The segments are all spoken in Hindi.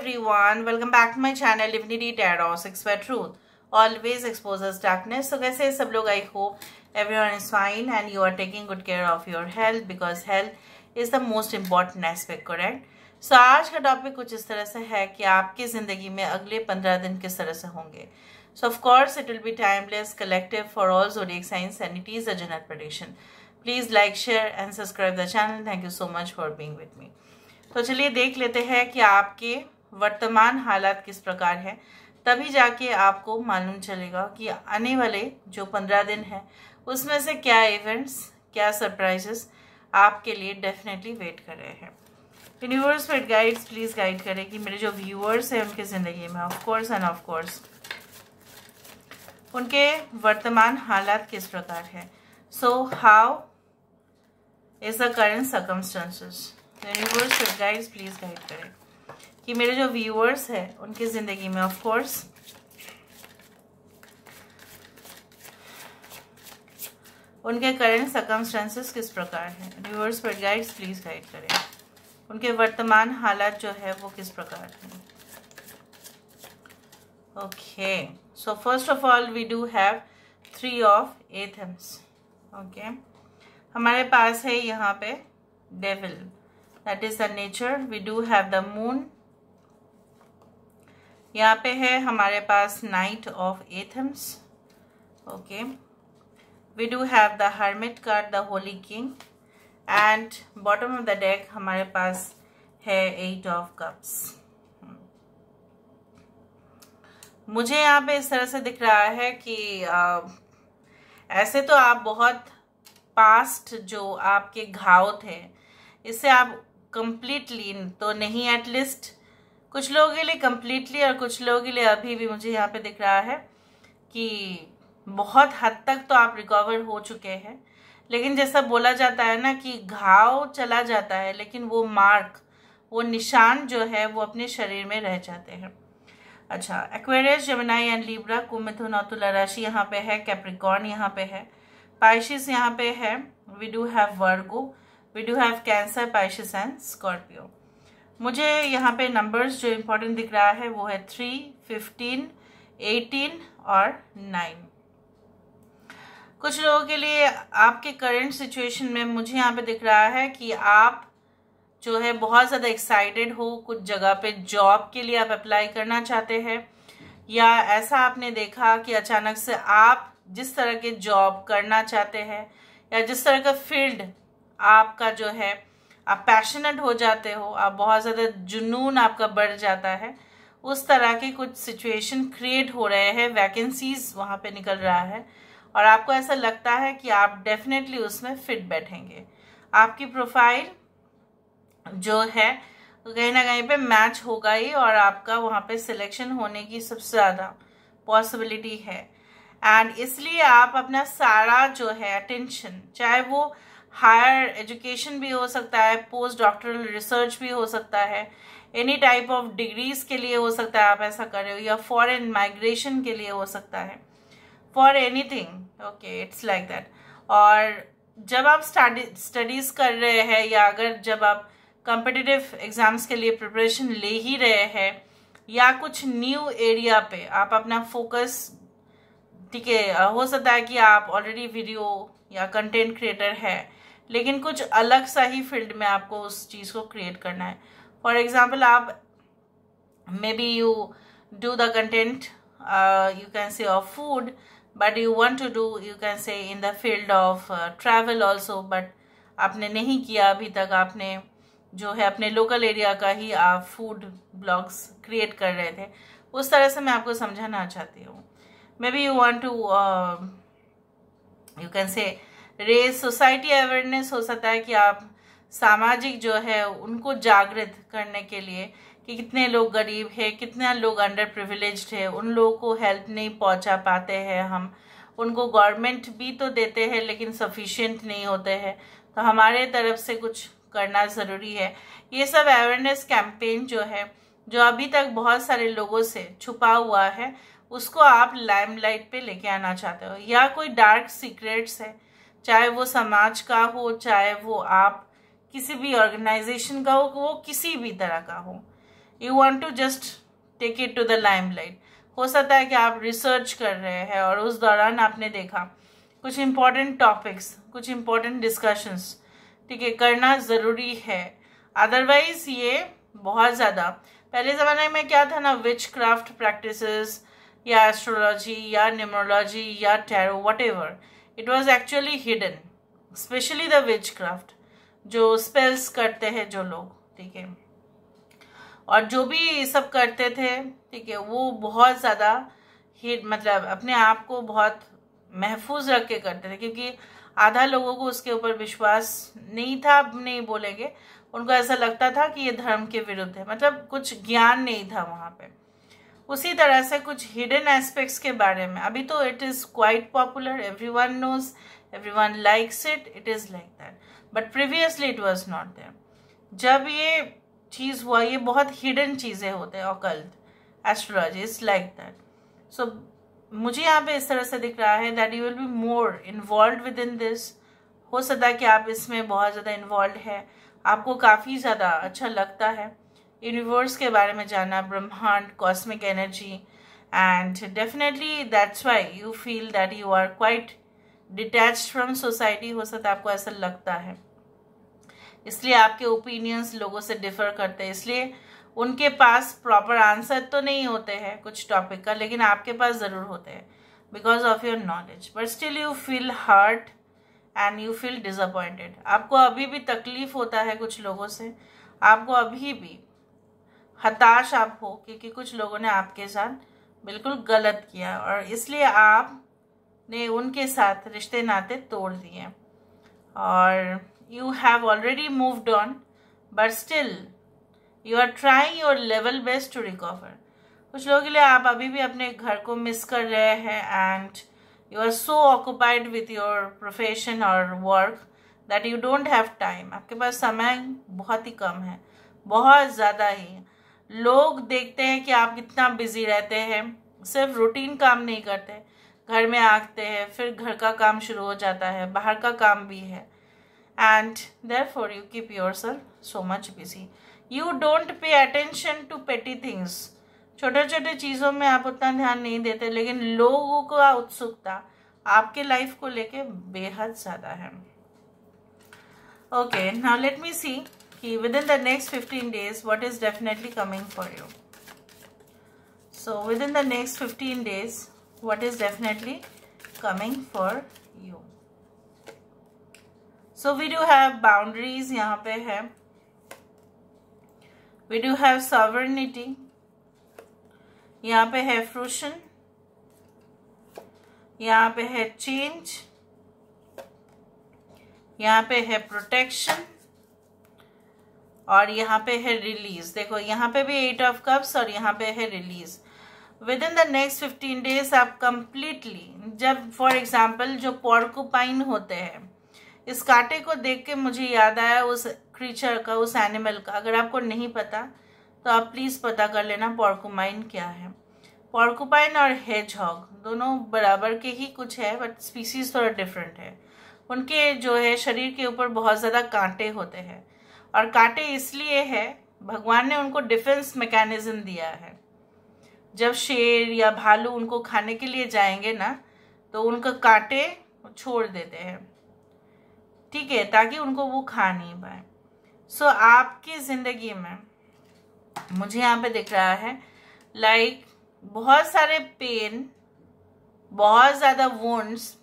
everyone welcome back to my channel divinity tarot six where truth always exposes darkness so kaise sab log i hope everyone is fine and you are taking good care of your health because health is the most important aspect correct so aaj ka topic kuch is tarah se hai ki aapki zindagi mein agle 15 din kis tarah se honge so of course it will be timeless collective for all zodiac signs and it is a general prediction please like share and subscribe the channel thank you so much for being with me तो चलिए देख लेते हैं कि आपके वर्तमान हालात किस प्रकार है तभी जाके आपको मालूम चलेगा कि आने वाले जो पंद्रह दिन है उसमें से क्या इवेंट्स क्या सरप्राइजेस आपके लिए डेफिनेटली वेट कर रहे हैं universe fit guides please guide करें कि मेरे जो व्यूअर्स हैं उनकी ज़िंदगी में of course and of course उनके वर्तमान हालात किस प्रकार है so how is the current circumstances universe fit guides please guide करें कि मेरे जो व्यूअर्स हैं उनकी ज़िंदगी में ऑफकोर्स उनके करंट सर्कमस्टेंसेस किस प्रकार हैं व्यूअर्स पर गाइड्स प्लीज़ गाइड करें उनके वर्तमान हालात जो है वो किस प्रकार हैं okay so first of all we do have three of athames okay हमारे पास है यहाँ पे devil that is the nature we do have the moon यहाँ पे है हमारे पास knight of athames okay we do have the hermit card the holy king and bottom of the deck हमारे पास है एट ऑफ कप्स मुझे यहाँ पे इस तरह से दिख रहा है कि आ, ऐसे तो आप बहुत पास्ट जो आपके घाव थे इससे आप कंप्लीटली तो नहीं एटलीस्ट कुछ लोगों के लिए कम्प्लीटली और कुछ लोगों के लिए अभी भी मुझे यहाँ पे दिख रहा है कि बहुत हद तक तो आप रिकवर हो चुके हैं लेकिन जैसा बोला जाता है ना कि घाव चला जाता है लेकिन वो मार्क वो निशान जो है वो अपने शरीर में रह जाते हैं अच्छा एक्वेरियस जमुनाई एंड लीब्रा कुमिथुन और तुला राशि यहाँ पे है कैप्रिकॉर्न यहाँ पे है पाइशिस यहाँ पे है we do have Virgo we do have cancer Pisces and Scorpio मुझे यहाँ पे नंबर्स जो इम्पोर्टेंट दिख रहा है वो है थ्री फिफ्टीन एटीन और नाइन कुछ लोगों के लिए आपके करंट सिचुएशन में मुझे यहाँ पे दिख रहा है कि आप जो है बहुत ज़्यादा एक्साइटेड हो कुछ जगह पे जॉब के लिए आप अप्लाई करना चाहते हैं या ऐसा आपने देखा कि अचानक से आप जिस तरह के जॉब करना चाहते हैं या जिस तरह का फील्ड आपका जो है आप पैशनेट हो जाते हो आप बहुत ज़्यादा जुनून आपका बढ़ जाता है उस तरह के कुछ सिचुएशन क्रिएट हो रहे हैं वैकेंसीज वहां पे निकल रहा है और आपको ऐसा लगता है कि आप डेफिनेटली उसमें फिट बैठेंगे आपकी प्रोफाइल जो है कहीं ना कहीं पे मैच होगा ही और आपका वहाँ पे सिलेक्शन होने की सबसे ज़्यादा पॉसिबिलिटी है एंड इसलिए आप अपना सारा जो है अटेंशन चाहे वो हायर एजुकेशन भी हो सकता है पोस्ट डॉक्टरल रिसर्च भी हो सकता है एनी टाइप ऑफ डिग्रीज के लिए हो सकता है आप ऐसा कर रहे हो या फॉरेन माइग्रेशन के लिए हो सकता है for anything okay it's like that और जब आप स्टडीज़ कर रहे हैं या अगर जब आप कम्पिटिटिव एग्ज़ाम्स के लिए प्रिपरेशन ले ही रहे हैं या कुछ न्यू एरिया पे आप अपना फोकस ठीक है हो सकता है कि आप ऑलरेडी वीडियो या कंटेंट क्रिएटर है लेकिन कुछ अलग सा ही फील्ड में आपको उस चीज़ को क्रिएट करना है फॉर एग्जाम्पल आप maybe you do the content you can say of food but you want to do you can say in the field of travel also but आपने नहीं किया अभी तक आपने जो है अपने लोकल एरिया का ही आप फूड ब्लॉग्स क्रिएट कर रहे थे उस तरह से मैं आपको समझाना चाहती हूँ maybe you want to you can say race society awareness हो सकता है कि आप सामाजिक जो है उनको जागृत करने के लिए कि कितने लोग गरीब है कितने लोग अंडर प्रिविलेज है उन लोगों को हेल्प नहीं पहुंचा पाते हैं हम उनको गवर्नमेंट भी तो देते हैं लेकिन सफिशियंट नहीं होते हैं तो हमारे तरफ से कुछ करना ज़रूरी है ये सब अवेयरनेस कैंपेन जो है जो अभी तक बहुत सारे लोगों से छुपा हुआ है उसको आप लाइमलाइट पे लेके आना चाहते हो या कोई डार्क सीक्रेट्स है चाहे वो समाज का हो चाहे वो आप किसी भी ऑर्गेनाइजेशन का हो वो किसी भी तरह का हो you want to just take it to the light हो सकता है कि आप रिसर्च कर रहे हैं और उस दौरान आपने देखा कुछ इम्पॉर्टेंट टॉपिक्स कुछ इम्पोर्टेंट डिस्कशंस ठीक है करना ज़रूरी है अदरवाइज ये बहुत ज़्यादा पहले ज़माने में क्या था ना विच क्राफ्ट प्रैक्टिस या एस्ट्रोलॉजी या न्यूमरोलॉजी या tarot what it was actually hidden specially the witchcraft जो स्पेल्स करते हैं जो लोग ठीक है और जो भी सब करते थे ठीक है वो बहुत ज़्यादा हिट मतलब अपने आप को बहुत महफूज रख के करते थे क्योंकि आधा लोगों को उसके ऊपर विश्वास नहीं था अब नहीं बोलेंगे उनको ऐसा लगता था कि ये धर्म के विरुद्ध है मतलब कुछ ज्ञान नहीं था वहाँ पे उसी तरह से कुछ हिडन एस्पेक्ट्स के बारे में अभी तो it is quite popular everyone knows everyone likes it it is like that but previously it was not there जब ये चीज़ हुआ ये बहुत हिडन चीज़ें होते हैं occult astrology is like that so मुझे यहाँ पे इस तरह से दिख रहा है that you will be more involve within this हो सकता है कि आप इसमें बहुत ज़्यादा इन्वॉल्व है आपको काफ़ी ज़्यादा अच्छा लगता है यूनिवर्स के बारे में जाना ब्रह्मांड cosmic energy and definitely that's why you feel that you are quite detach from society हो सकता है आपको ऐसा लगता है इसलिए आपके ओपिनियंस लोगों से डिफर करते हैं इसलिए उनके पास प्रॉपर आंसर तो नहीं होते हैं कुछ टॉपिक का लेकिन आपके पास ज़रूर होते हैं because of your knowledge but still you feel hurt and you feel disappointed आपको अभी भी तकलीफ होता है कुछ लोगों से आपको अभी भी हताश आप हो क्योंकि कुछ लोगों ने आपके साथ बिल्कुल गलत किया और इसलिए आप ने उनके साथ रिश्ते नाते तोड़ दिए और you have already moved on but still you are trying your level best to recover कुछ लोगों के लिए आप अभी भी अपने घर को मिस कर रहे हैं and you are so occupied with your profession और work that you don't have time आपके पास समय बहुत ही कम है बहुत ज़्यादा ही लोग देखते हैं कि आप कितना बिजी रहते हैं सिर्फ रूटीन काम नहीं करते घर में आते हैं फिर घर का काम शुरू हो जाता है बाहर का काम भी है and therefore you keep yourself so much busy you don't pay attention to petty things छोटे छोटे चीज़ों में आप उतना ध्यान नहीं देते लेकिन लोगों का उत्सुकता आपके लाइफ को लेके बेहद ज़्यादा है okay now let me see कि within the next fifteen days what is definitely coming so within the next 15 days what is definitely coming for you so we do have boundaries yahan pe hai we do have sovereignty yahan pe hai fruition yahan pe hai change yahan pe hai protection और यहाँ पे है रिलीज देखो यहाँ पे भी एट ऑफ कप्स और यहाँ पे है release within the next fifteen days आप कंप्लीटली जब फॉर एग्जाम्पल जो पॉर्कोपाइन होते हैं इस कांटे को देख के मुझे याद आया उस क्रीचर का उस एनिमल का अगर आपको नहीं पता तो आप प्लीज़ पता कर लेना पॉर्कोपाइन क्या है पॉर्कोपाइन और हेज हॉग दोनों बराबर के ही कुछ है बट स्पीसीज थोड़ा डिफरेंट है उनके जो है शरीर के ऊपर बहुत ज़्यादा कांटे होते हैं और कांटे इसलिए है भगवान ने उनको डिफेंस मैकेनिज्म दिया है जब शेर या भालू उनको खाने के लिए जाएंगे ना तो उनका कांटे छोड़ देते हैं ठीक है ताकि उनको वो खा नहीं पाए सो so, आपकी ज़िंदगी में मुझे यहाँ पे दिख रहा है लाइक like, बहुत सारे पेन बहुत ज़्यादा वोन्ड्स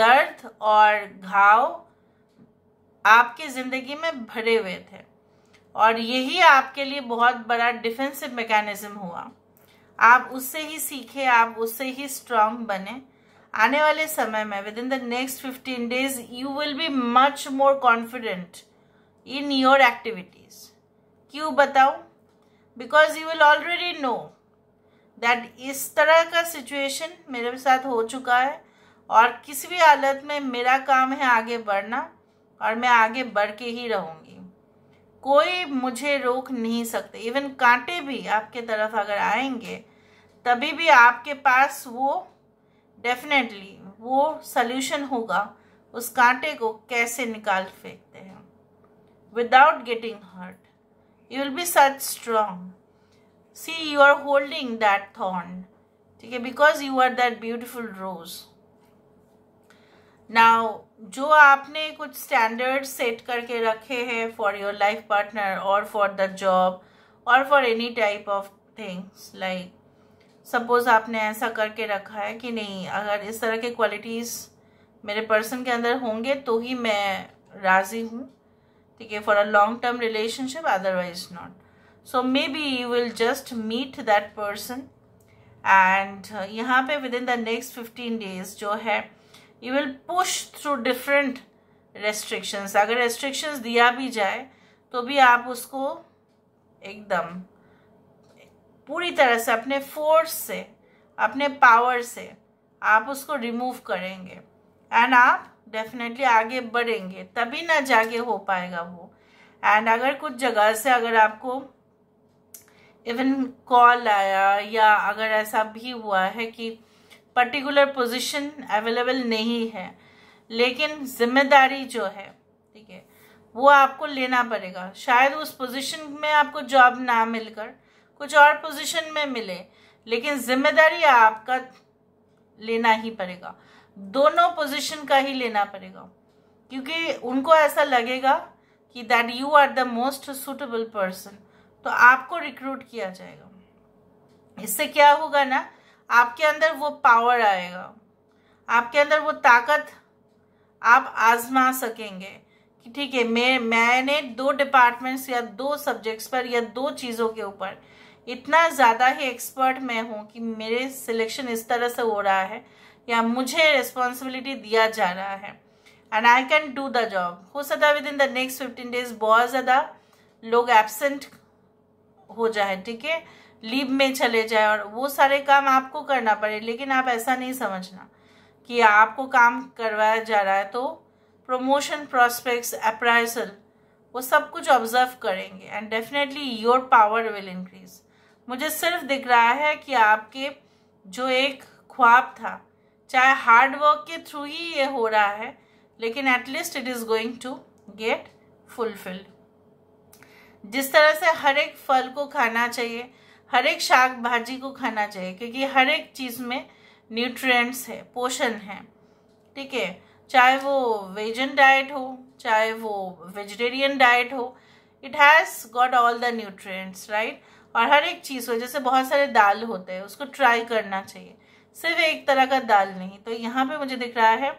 दर्द और घाव आपकी ज़िंदगी में भरे हुए थे और यही आपके लिए बहुत बड़ा डिफेंसिव मैकेनिज्म हुआ आप उससे ही सीखे आप उससे ही स्ट्रांग बने आने वाले समय में within the next fifteen days you will be much more confident in your activities क्यों बताऊ because you will already know that इस तरह का सिचुएशन मेरे साथ हो चुका है और किसी भी हालत में मेरा काम है आगे बढ़ना और मैं आगे बढ़ के ही रहूँगी कोई मुझे रोक नहीं सकते इवन कांटे भी आपके तरफ अगर आएंगे तभी भी आपके पास वो डेफिनेटली वो सल्यूशन होगा उस कांटे को कैसे निकाल फेंकते हैं without getting hurt you will be such strong see you are holding that thorn ठीक है because you are that beautiful rose now जो आपने कुछ स्टैंडर्ड सेट करके रखे हैं फॉर योर लाइफ पार्टनर और फॉर द जॉब और for any type of things like suppose आपने ऐसा करके रखा है कि नहीं अगर इस तरह के क्वालिटीज़ मेरे पर्सन के अंदर होंगे तो ही मैं राज़ी हूँ ठीक है for a long term relationship otherwise not so maybe you will just meet that person and यहाँ पे within the next fifteen days जो है you will push through different restrictions अगर रेस्ट्रिक्शंस दिया भी जाए तो भी आप उसको एकदम पूरी तरह से अपने फोर्स से अपने पावर से आप उसको रिमूव करेंगे एंड आप डेफिनेटली आगे बढ़ेंगे तभी ना जाके हो पाएगा वो एंड अगर कुछ जगह से अगर आपको इवन कॉल आया या अगर ऐसा भी हुआ है कि पर्टिकुलर पोजीशन अवेलेबल नहीं है लेकिन जिम्मेदारी जो है ठीक है वो आपको लेना पड़ेगा शायद उस पोजीशन में आपको जॉब ना मिलकर कुछ और पोजीशन में मिले लेकिन जिम्मेदारी आपका लेना ही पड़ेगा दोनों पोजीशन का ही लेना पड़ेगा क्योंकि उनको ऐसा लगेगा कि that you are the most suitable person तो आपको रिक्रूट किया जाएगा इससे क्या होगा ना आपके अंदर वो पावर आएगा आपके अंदर वो ताकत आप आजमा सकेंगे कि ठीक है मैं मैंने दो डिपार्टमेंट्स या दो सब्जेक्ट्स पर या दो चीज़ों के ऊपर इतना ज़्यादा ही एक्सपर्ट मैं हूँ कि मेरे सिलेक्शन इस तरह से हो रहा है या मुझे रिस्पॉन्सिबिलिटी दिया जा रहा है and I can do the job हो सकता है within the next fifteen days बहुत ज़्यादा लोग एबसेंट हो जाए ठीक है लीव में चले जाए और वो सारे काम आपको करना पड़े लेकिन आप ऐसा नहीं समझना कि आपको काम करवाया जा रहा है तो प्रमोशन प्रोस्पेक्ट्स अप्राइसल वो सब कुछ ऑब्जर्व करेंगे and definitely your power will increase मुझे सिर्फ दिख रहा है कि आपके जो एक ख्वाब था चाहे हार्ड वर्क के थ्रू ही ये हो रहा है लेकिन at least it is going to get fulfilled जिस तरह से हर एक फल को खाना चाहिए हर एक शाक भाजी को खाना चाहिए क्योंकि हर एक चीज़ में न्यूट्रिएंट्स है पोषण है ठीक है चाहे वो वेजन डाइट हो चाहे वो वेजिटेरियन डाइट हो it has got all the nutrients right और हर एक चीज़ हो जैसे बहुत सारे दाल होते हैं उसको ट्राई करना चाहिए सिर्फ एक तरह का दाल नहीं तो यहाँ पे मुझे दिख रहा है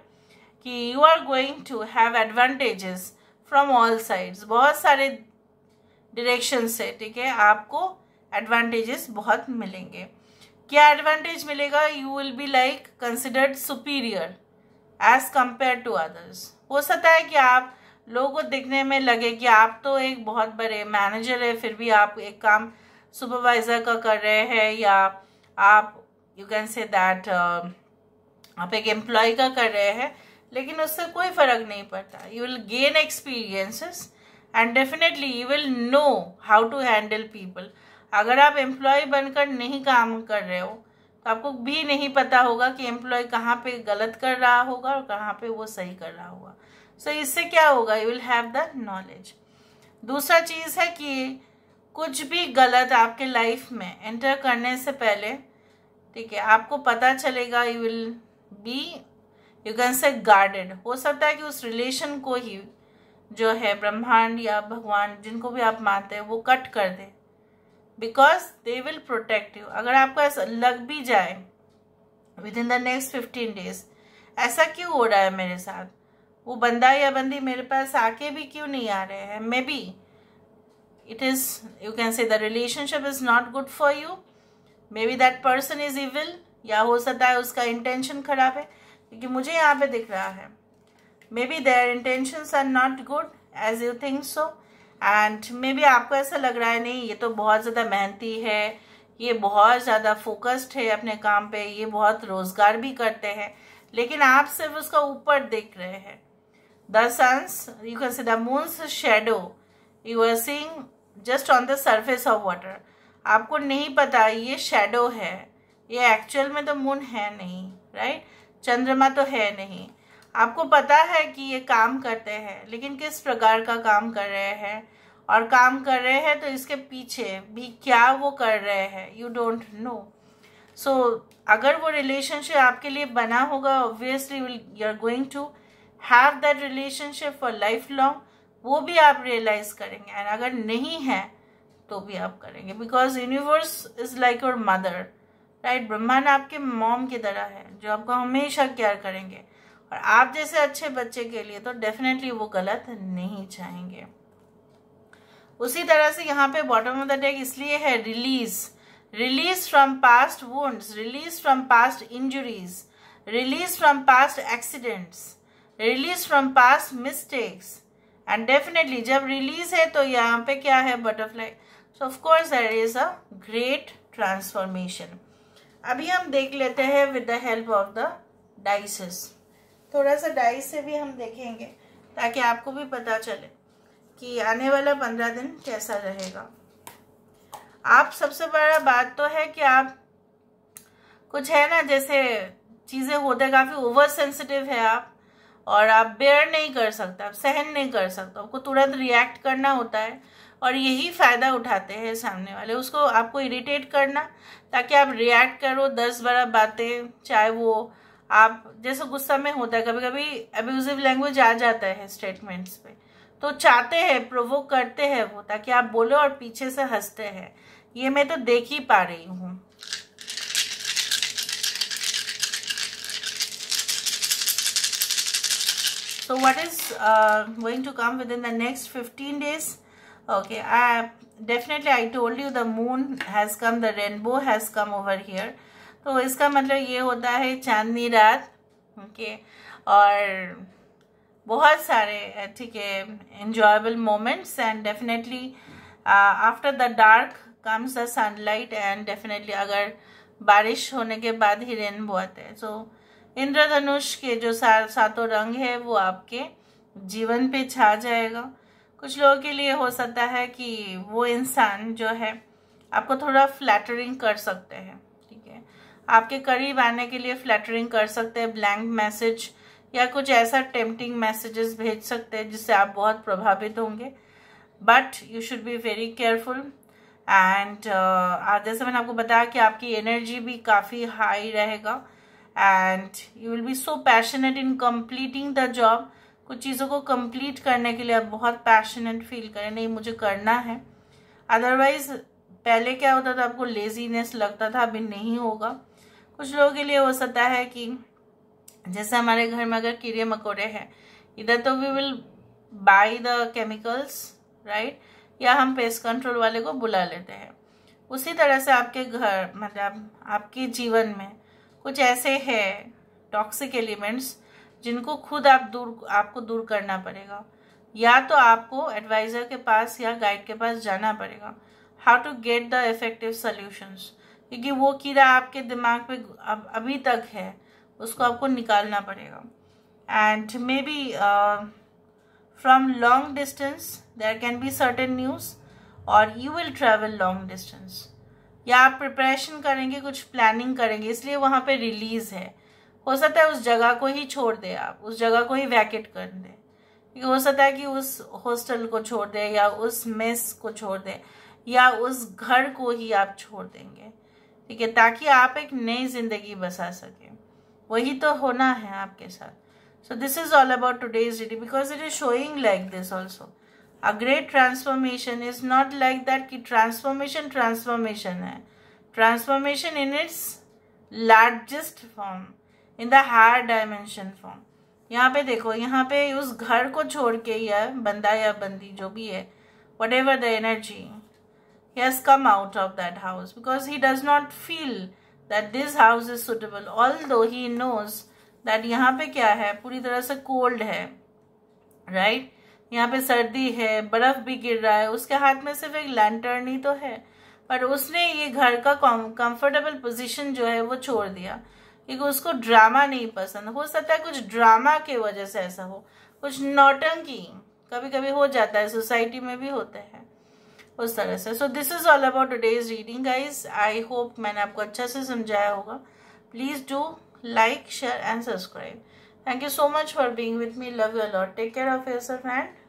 कि you are going to have advantages from all sides बहुत सारे डायरेक्शन से ठीक है आपको एडवांटेजेस बहुत मिलेंगे क्या एडवांटेज मिलेगा you will be like considered superior as compare to others हो सकता है कि आप लोगों को दिखने में लगे कि आप तो एक बहुत बड़े मैनेजर है फिर भी आप एक काम सुपरवाइज़र का कर रहे हैं या आप यू कैन से दैट आप एक एम्प्लॉय का कर रहे हैं लेकिन उससे कोई फ़र्क नहीं पड़ता you will gain experiences and definitely you will know how to handle people अगर आप एम्प्लॉय बनकर नहीं काम कर रहे हो तो आपको भी नहीं पता होगा कि एम्प्लॉय कहाँ पे गलत कर रहा होगा और कहाँ पे वो सही कर रहा होगा सो so, इससे क्या होगा you will have the knowledge दूसरा चीज़ है कि कुछ भी गलत आपके लाइफ में एंटर करने से पहले ठीक है आपको पता चलेगा you will be you can say guarded हो सकता है कि उस रिलेशन को ही जो है ब्रह्मांड या भगवान जिनको भी आप मानते हैं वो कट कर दे because they will protect you अगर आपको ऐसा लग भी जाए within the next fifteen days ऐसा क्यों हो रहा है मेरे साथ वो बंदा या बंदी मेरे पास आके भी क्यों नहीं आ रहे हैं maybe it is you can say the relationship is not good for you maybe that person is evil या हो सकता है उसका इंटेंशन खराब है क्योंकि मुझे यहाँ पे दिख रहा है maybe their intention are not good as you think so and मे भी आपको ऐसा लग रहा है नहीं ये तो बहुत ज़्यादा मेहनती है ये बहुत ज़्यादा फोकस्ड है अपने काम पे ये बहुत रोज़गार भी करते हैं लेकिन आप सिर्फ उसका ऊपर देख रहे हैं the sun's you can see the moon's shadow you are seeing just on the surface of water आपको नहीं पता ये शेडो है ये एक्चुअल में तो मून है नहीं राइट चंद्रमा तो है नहीं आपको पता है कि ये काम करते हैं लेकिन किस प्रकार का काम कर रहे हैं और काम कर रहे हैं तो इसके पीछे भी क्या वो कर रहे हैं यू डोंट नो सो अगर वो रिलेशनशिप आपके लिए बना होगा obviously you are going to have that relationship for life long वो भी आप रियलाइज करेंगे एंड अगर नहीं है तो भी आप करेंगे because universe is like your mother right ब्रह्मांड आपके मॉम की तरह है जो आपको हमेशा केयर करेंगे और आप जैसे अच्छे बच्चे के लिए तो डेफिनेटली वो गलत नहीं चाहेंगे उसी तरह से यहाँ पे बॉटम ऑफ द डेक इसलिए है release release from past wounds release from past injuries release from past accidents release from past mistakes and definitely जब रिलीज है तो यहाँ पे क्या है butterfly so of course there is a great transformation अभी हम देख लेते हैं with the help of the dices थोड़ा सा डाई से भी हम देखेंगे ताकि आपको भी पता चले कि आने वाला पंद्रह दिन कैसा रहेगा आप सबसे बड़ा बात तो है कि आप कुछ है ना जैसे चीज़ें होते काफ़ी ओवर सेंसिटिव है आप और आप बेयर नहीं कर सकते आप सहन नहीं कर सकते आपको तुरंत रिएक्ट करना होता है और यही फ़ायदा उठाते हैं सामने वाले उसको आपको इरिटेट करना ताकि आप रिएक्ट करो दस बारह बातें चाहे वो आप जैसे गुस्सा में होता है कभी कभी अब्यूजिव लैंग्वेज आ जाता है स्टेटमेंट्स पे तो चाहते हैं प्रोवोक करते हैं वो ताकि आप बोले और पीछे से हंसते हैं ये मैं तो देख ही पा रही हूँ so what is going to come within the next fifteen days okay I definitely I told you the moon has come the rainbow has come over here तो इसका मतलब ये होता है चांदनी रात ओके और बहुत सारे ठीक है enjoyable moments and definitely after the dark comes the sunlight and definitely अगर बारिश होने के बाद ही रेन बहुत है सो इंद्रधनुष के जो सा, सातों रंग है वो आपके जीवन पे छा जाएगा कुछ लोगों के लिए हो सकता है कि वो इंसान जो है आपको थोड़ा फ्लैटरिंग कर सकते हैं आपके करीब आने के लिए फ्लैटरिंग कर सकते हैं ब्लैंक मैसेज या कुछ ऐसा टेम्पटिंग मैसेजेस भेज सकते हैं जिससे आप बहुत प्रभावित होंगे but you should be very careful and जैसे मैंने आपको बताया कि आपकी एनर्जी भी काफ़ी हाई रहेगा and you will be so passionate in completing the job कुछ चीज़ों को कम्प्लीट करने के लिए आप बहुत पैशनेट फील करें नहीं मुझे करना है अदरवाइज पहले क्या होता था आपको लेजीनेस लगता था अभी नहीं होगा कुछ लोगों के लिए हो सकता है कि जैसे हमारे घर में अगर कीड़े मकोड़े हैं इधर तो we will buy the chemicals right या हम पेस्ट कंट्रोल वाले को बुला लेते हैं उसी तरह से आपके घर मतलब आपके जीवन में कुछ ऐसे है टॉक्सिक एलिमेंट्स जिनको खुद आप दूर आपको दूर करना पड़ेगा या तो आपको एडवाइज़र के पास या गाइड के पास जाना पड़ेगा how to get the effective solutions क्योंकि वो कीड़ा आपके दिमाग पे अब अभी तक है उसको आपको निकालना पड़ेगा and maybe from long distance there can be certain news और you will travel long distance या आप प्रिपरेशन करेंगे कुछ प्लानिंग करेंगे इसलिए वहाँ पे रिलीज़ है हो सकता है उस जगह को ही छोड़ दे आप उस जगह को ही वैकेट कर दें क्योंकि हो सकता है कि उस हॉस्टल को छोड़ दे या उस मेस को छोड़ दे या उस घर को ही आप छोड़ देंगे ठीक है ताकि आप एक नई जिंदगी बसा सकें वही तो होना है आपके साथ so this is all about today's reading because it is showing like this also a great transformation is not like that कि ट्रांसफॉर्मेशन ट्रांसफॉर्मेशन है transformation in its largest form in the higher dimension form यहाँ पे देखो यहाँ पे उस घर को छोड़ के या बंदा या बंदी जो भी है whatever the energy he has come out of that house because he does not feel that this house is suitable although he knows that yahan pe क्या है पूरी तरह से कोल्ड है राइट right? यहाँ पे सर्दी है बर्फ भी गिर रहा है उसके हाथ में सिर्फ एक लैंटर्न ही तो है पर उसने ये घर का कंफर्टेबल पोजीशन जो है वो छोड़ दिया क्योंकि उसको ड्रामा नहीं पसंद हो सकता है कुछ ड्रामा के वजह से ऐसा हो कुछ नौटंकी कभी कभी हो जाता है सोसाइटी में भी होता है उस तरह से so this is all about today's reading guys I hope मैंने आपको अच्छा से समझाया होगा please do like share and subscribe thank you so much for being with me love you a lot take care of yourself and